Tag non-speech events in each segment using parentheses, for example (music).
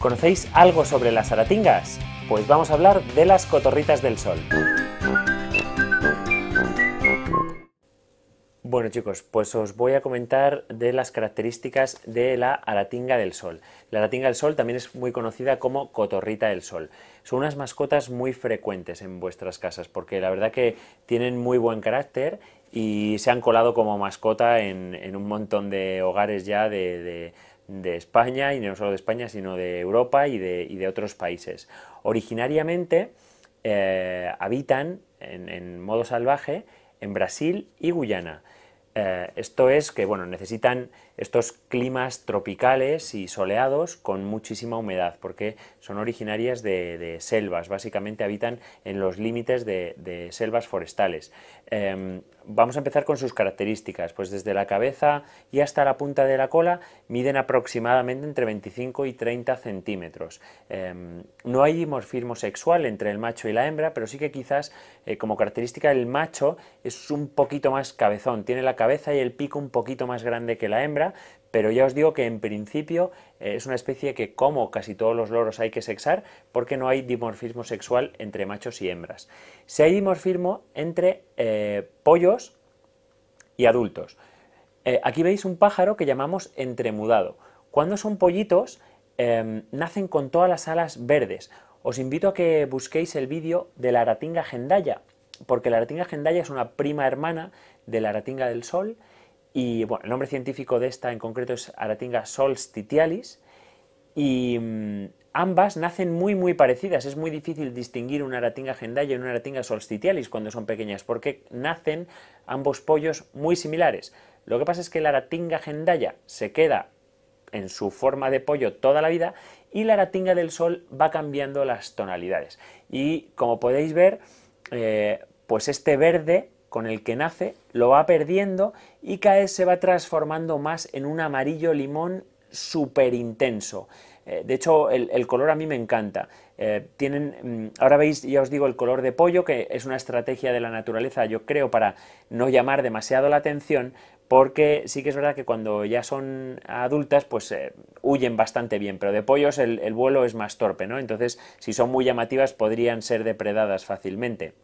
¿Conocéis algo sobre las aratingas? Pues vamos a hablar de las cotorritas del sol. Bueno chicos, pues os voy a comentar de las características de la aratinga del sol. La aratinga del sol también es muy conocida como cotorrita del sol. Son unas mascotas muy frecuentes en vuestras casas porque la verdad que tienen muy buen carácter y se han colado como mascota en, un montón de hogares ya de de España, y no solo de España, sino de Europa y de, otros países. Originariamente eh, habitan en, modo salvaje en Brasil y Guyana. Eh, esto es que bueno, necesitan estos climas tropicales y soleados con muchísima humedad, porque son originarias de, selvas, básicamente habitan en los límites de, selvas forestales. Em, vamos a empezar con sus características, pues desde la cabeza y hasta la punta de la cola miden aproximadamente entre 25 y 30 centímetros. Em, no hay dimorfismo sexual entre el macho y la hembra, pero sí que quizás eh, como característica el macho es un poquito más cabezón, tiene la cabeza y el pico un poquito más grande que la hembra, pero ya os digo que en principio eh, es una especie que como casi todos los loros hay que sexar porque no hay dimorfismo sexual entre machos y hembras. Si hay dimorfismo entre eh, pollos y adultos. Eh, aquí veis un pájaro que llamamos entremudado. Cuando son pollitos em, nacen con todas las alas verdes. Os invito a que busquéis el vídeo de la aratinga gendaya, porque la aratinga gendaya es una prima hermana de la aratinga del sol y bueno, el nombre científico de esta en concreto es Aratinga solstitialis. Y mm, ambas nacen muy, muy parecidas. Es muy difícil distinguir una aratinga gendaya y una aratinga solstitialis cuando son pequeñas, porque nacen ambos pollos muy similares. Lo que pasa es que la aratinga gendaya se queda en su forma de pollo toda la vida y la aratinga del sol va cambiando las tonalidades. Y como podéis ver, eh, pues este verde con el que nace, lo va perdiendo y cada vez se va transformando más en un amarillo limón súper intenso. Eh, de hecho, el, color a mí me encanta. Eh, tienen, mm, ahora veis, ya os digo, el color de pollo, que es una estrategia de la naturaleza, yo creo, para no llamar demasiado la atención, porque sí que es verdad que cuando ya son adultas, pues eh, huyen bastante bien, pero de pollos el, el vuelo es más torpe, ¿no? Entonces, si son muy llamativas, podrían ser depredadas fácilmente.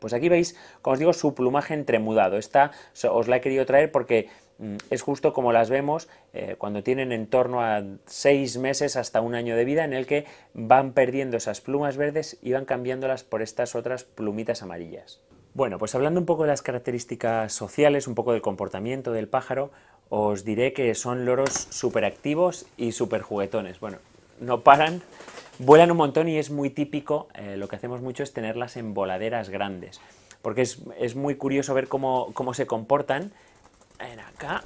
Pues aquí veis, como os digo, su plumaje entremudado. Esta os la he querido traer porque mm, es justo como las vemos eh, cuando tienen en torno a seis meses hasta un año de vida en el que van perdiendo esas plumas verdes y van cambiándolas por estas otras plumitas amarillas. Bueno, pues hablando un poco de las características sociales, un poco del comportamiento del pájaro, os diré que son loros superactivos y súper juguetones. Bueno, no paran Vuelan un montón y es muy típico, eh, lo que hacemos mucho es tenerlas en voladeras grandes, porque es, muy curioso (laughs) eh, ver cómo, se comportan. En acá.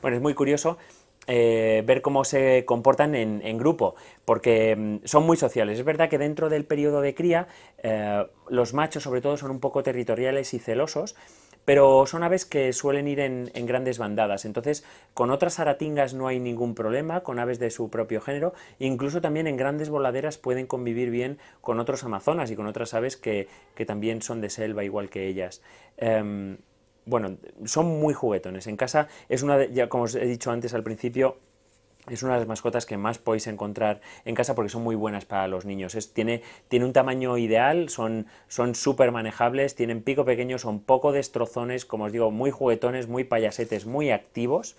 bueno, es muy curioso ver cómo se comportan en, grupo, porque mm, son muy sociales. Es verdad que dentro del periodo de cría, eh, los machos sobre todo son un poco territoriales y celosos, pero son aves que suelen ir en, grandes bandadas. Entonces, con otras aratingas no hay ningún problema, con aves de su propio género, incluso también en grandes voladeras pueden convivir bien con otros amazonas y con otras aves que, también son de selva igual que ellas. Em, bueno, son muy juguetones. En casa es una, de, ya como os he dicho antes al principio, es una de las mascotas que más podéis encontrar en casa porque son muy buenas para los niños. Es, tiene, tiene, un tamaño ideal, son súper manejables, tienen pico pequeño, son poco destrozones, como os digo, muy juguetones, muy payasetes, muy activos.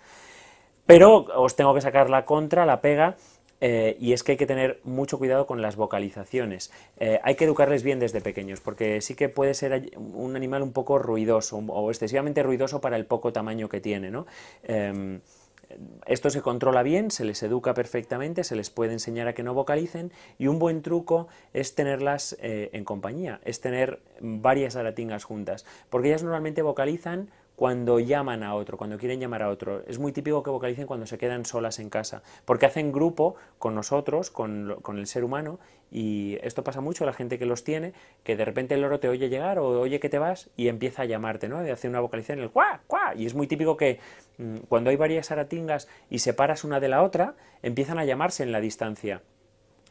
Pero os tengo que sacar la contra, la pega, eh, y es que hay que tener mucho cuidado con las vocalizaciones. Eh, hay que educarles bien desde pequeños, porque sí que puede ser un animal un poco ruidoso o excesivamente ruidoso para el poco tamaño que tiene, ¿no? Em, esto se controla bien, se les educa perfectamente, se les puede enseñar a que no vocalicen y un buen truco es tenerlas eh, en compañía, es tener varias aratingas juntas, porque ellas normalmente vocalizan cuando llaman a otro, cuando quieren llamar a otro. Es muy típico que vocalicen cuando se quedan solas en casa, porque hacen grupo con nosotros, con, con, el ser humano, y esto pasa mucho a la gente que los tiene, que de repente el loro te oye llegar o oye que te vas y empieza a llamarte, ¿no? hace una vocalización en el cuá, cuá, y es muy típico que Mm, cuando hay varias aratingas y separas una de la otra, empiezan a llamarse en la distancia.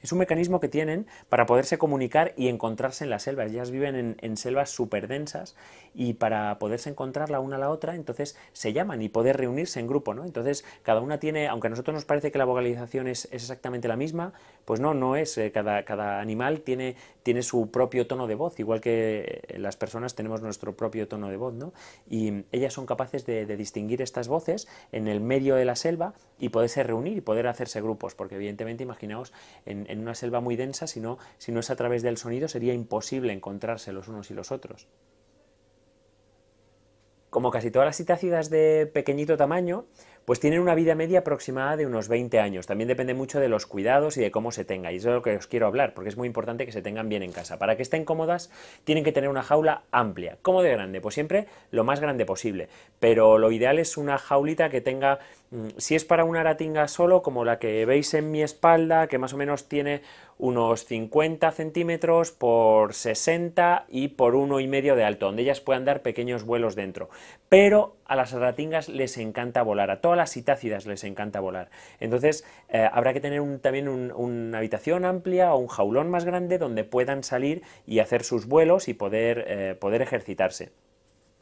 Es un mecanismo que tienen para poderse comunicar y encontrarse en las selvas. Ellas viven en, selvas súper densas y para poderse encontrar la una a la otra, entonces se llaman y poder reunirse en grupo, ¿no? Entonces cada una tiene, aunque a nosotros nos parece que la vocalización es, exactamente la misma, pues no, no es. Eh, cada, animal tiene, tiene su propio tono de voz, igual que eh, las personas tenemos nuestro propio tono de voz, ¿no? Y ellas son capaces de, de distinguir estas voces en el medio de la selva y poderse reunir y poder hacerse grupos, porque evidentemente imaginaos en, una selva muy densa, si no, si no es a través del sonido sería imposible encontrarse los unos y los otros. Como casi todas las citácidas de pequeñito tamaño, pues tienen una vida media aproximada de unos 20 años. También depende mucho de los cuidados y de cómo se tenga. Y eso es lo que os quiero hablar, porque es muy importante que se tengan bien en casa. Para que estén cómodas, tienen que tener una jaula amplia. ¿Cómo de grande? Pues siempre lo más grande posible. Pero lo ideal es una jaulita que tenga, mm, si es para una aratinga solo, como la que veis en mi espalda, que más o menos tiene unos 50 centímetros por 60 y por uno y medio de alto, donde ellas puedan dar pequeños vuelos dentro. Pero a las ratingas les encanta volar, a todas las citácidas les encanta volar. Entonces eh, habrá que tener también una habitación amplia o un jaulón más grande donde puedan salir y hacer sus vuelos y poder, eh, poder ejercitarse.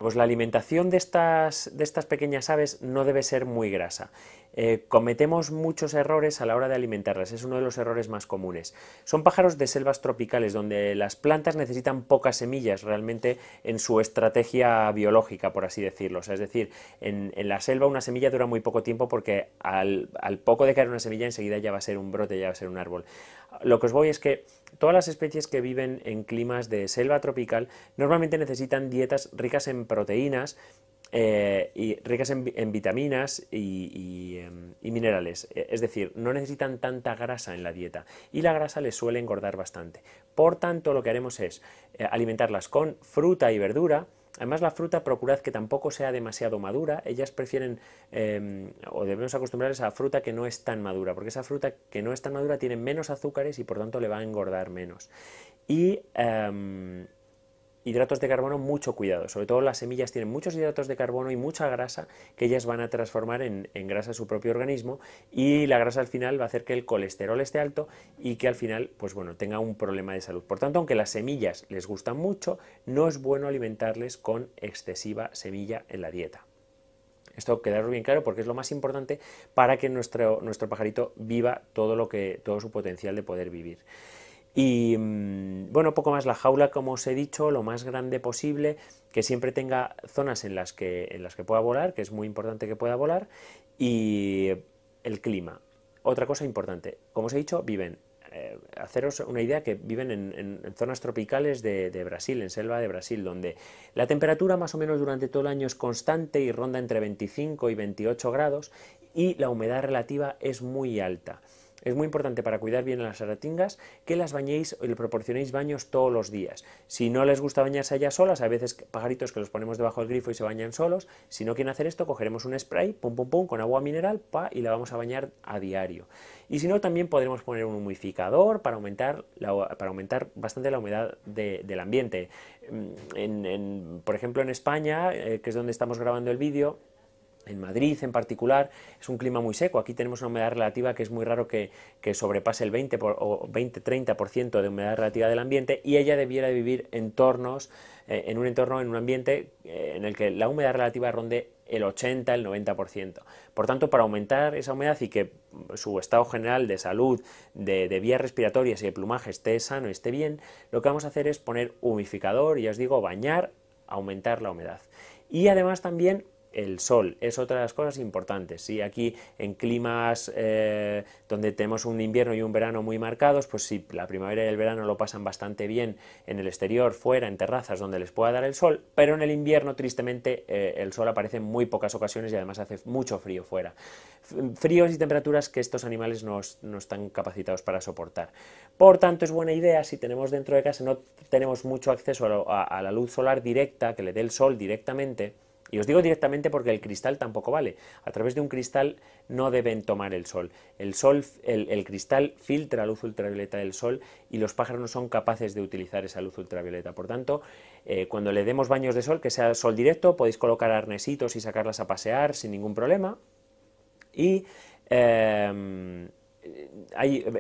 Pues la alimentación de estas, pequeñas aves no debe ser muy grasa. Eh, cometemos muchos errores a la hora de alimentarlas, es uno de los errores más comunes. Son pájaros de selvas tropicales, donde las plantas necesitan pocas semillas realmente en su estrategia biológica, por así decirlo. es decir, en, la selva una semilla dura muy poco tiempo porque al, al poco de caer una semilla enseguida ya va a ser un brote, ya va a ser un árbol lo que os voy es que todas las especies que viven en climas de selva tropical normalmente necesitan dietas ricas en proteínas eh, y ricas en, vitaminas y, em, minerales. Eh, es decir, no necesitan tanta grasa en la dieta y la grasa les suele engordar bastante. Por tanto, lo que haremos es eh, alimentarlas con fruta y verdura, Además, la fruta procurad que tampoco sea demasiado madura. Ellas prefieren em, o debemos acostumbrarles a fruta que no es tan madura, porque esa fruta que no es tan madura tiene menos azúcares y por tanto le va a engordar menos. Y. Em, hidratos de carbono, mucho cuidado. Sobre todo las semillas tienen muchos hidratos de carbono y mucha grasa que ellas van a transformar en, grasa su propio organismo y la grasa al final va a hacer que el colesterol esté alto y que al final, pues bueno, tenga un problema de salud. Por tanto, aunque las semillas les gustan mucho, no es bueno alimentarles con excesiva semilla en la dieta. Esto quedaros bien claro porque es lo más importante para que nuestro, nuestro pajarito viva todo, lo que, todo su potencial de poder vivir. Y mm, bueno, poco más la jaula, como os he dicho, lo más grande posible, que siempre tenga zonas en las que, en las que pueda volar, que es muy importante que pueda volar, y el clima. Otra cosa importante, como os he dicho, viven eh, haceros una idea que viven en, zonas tropicales de, de, Brasil, en selva de Brasil, donde la temperatura más o menos durante todo el año es constante y ronda entre 25 y 28 grados y la humedad relativa es muy alta. Es muy importante para cuidar bien a las aratingas que las bañéis y le proporcionéis baños todos los días. Si no les gusta bañarse allá solas, a veces pajaritos que los ponemos debajo del grifo y se bañan solos, si no quieren hacer esto, cogeremos un spray, pum pum pum, con agua mineral, pa, y la vamos a bañar a diario. Y si no, también podremos poner un humidificador para aumentar, para aumentar bastante la humedad del ambiente. Mm, por ejemplo, en España, eh, que es donde estamos grabando el vídeo, en Madrid en particular es un clima muy seco, aquí tenemos una humedad relativa que es muy raro que, sobrepase el 20 o 20-30% de humedad relativa del ambiente y ella debiera vivir entornos, eh, en un entorno, en un ambiente eh, en el que la humedad relativa ronde el 80, el 90%. Por tanto, para aumentar esa humedad y que su estado general de salud, de, vías respiratorias y de plumaje esté sano y esté bien, lo que vamos a hacer es poner humificador, y os digo, bañar, aumentar la humedad. Y además también el sol es otra de las cosas importantes. Si Aquí en climas eh, donde tenemos un invierno y un verano muy marcados, pues si la primavera y el verano lo pasan bastante bien en el exterior, fuera, en terrazas donde les pueda dar el sol, pero en el invierno tristemente eh, el sol aparece en muy pocas ocasiones y además hace mucho frío fuera. Fríos y temperaturas que estos animales no, están capacitados para soportar. Por tanto, es buena idea si tenemos dentro de casa, no tenemos mucho acceso a la luz solar directa, que le dé el sol directamente, y os digo directamente porque el cristal tampoco vale. A través de un cristal no deben tomar el sol. El, sol, el, cristal filtra la luz ultravioleta del sol y los pájaros no son capaces de utilizar esa luz ultravioleta. Por tanto, eh, cuando le demos baños de sol, que sea sol directo, podéis colocar arnesitos y sacarlas a pasear sin ningún problema. Y em,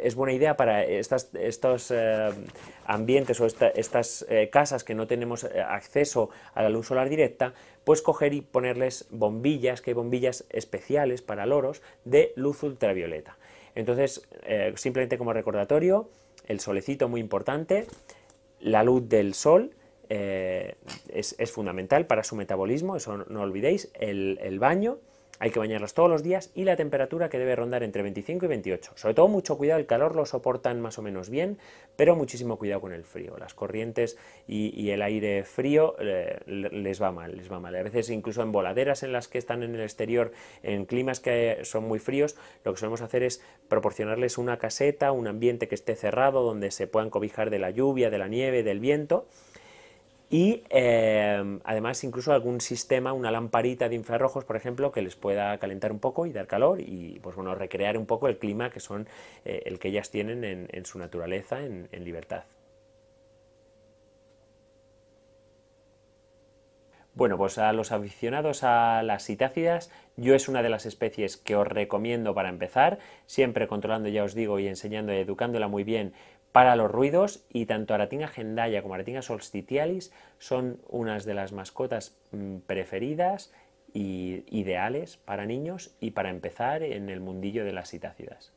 es buena idea para estos eh, ambientes o estas eh, casas que no tenemos eh, acceso a la luz solar directa, pues coger y ponerles bombillas, que hay bombillas especiales para loros de luz ultravioleta. Entonces, simplemente como recordatorio, el solecito muy importante, la luz del sol es, fundamental para su metabolismo, eso no, olvidéis, el baño, hay que bañarlos todos los días y la temperatura que debe rondar entre 25 y 28. Sobre todo mucho cuidado, el calor lo soportan más o menos bien, pero muchísimo cuidado con el frío. Las corrientes y, el aire frío eh, les va mal, les va mal. A veces incluso en voladeras en las que están en el exterior, en climas que son muy fríos, lo que solemos hacer es proporcionarles una caseta, un ambiente que esté cerrado, donde se puedan cobijar de la lluvia, de la nieve, del viento y em, además incluso algún sistema, una lamparita de infrarrojos, por ejemplo, que les pueda calentar un poco y dar calor y pues bueno, recrear un poco el clima que son eh, el que ellas tienen en, su naturaleza, en, en libertad. Bueno, pues a los aficionados a las citácidas, yo es una de las especies que os recomiendo para empezar, siempre controlando, ya os digo, y enseñando y educándola muy bien para los ruidos y tanto Aratinga gendaya como Aratinga solstitialis son unas de las mascotas mm, preferidas y ideales para niños y para empezar en el mundillo de las citácidas.